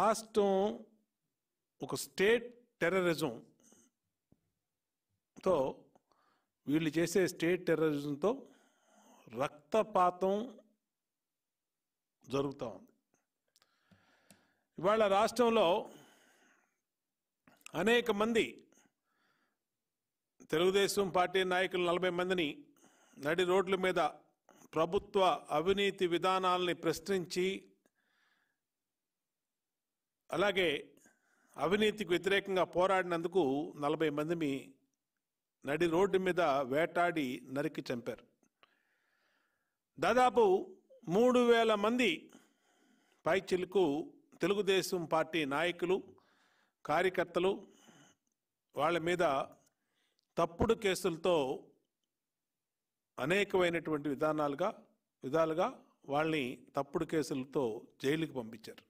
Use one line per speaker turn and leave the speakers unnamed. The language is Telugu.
రాష్ట్రం ఒక స్టేట్ టెర్రరిజంతో వీళ్ళు చేసే స్టేట్ టెర్రరిజంతో రక్తపాతం జరుగుతూ ఉంది ఇవాళ రాష్ట్రంలో అనేక మంది తెలుగుదేశం పార్టీ నాయకులు నలభై మందిని నడి రోడ్ల మీద ప్రభుత్వ అవినీతి విధానాల్ని ప్రశ్నించి అలాగే అవినీతికి వ్యతిరేకంగా పోరాడినందుకు నలభై మీ నడి రోడ్డు మీద వేటాడి నరికి చంపారు దాదాపు మూడు వేల మంది పైచిలకు తెలుగుదేశం పార్టీ నాయకులు కార్యకర్తలు వాళ్ళ మీద తప్పుడు కేసులతో అనేకమైనటువంటి విధానాలుగా విధాలుగా వాళ్ళని తప్పుడు కేసులతో జైలుకి పంపించారు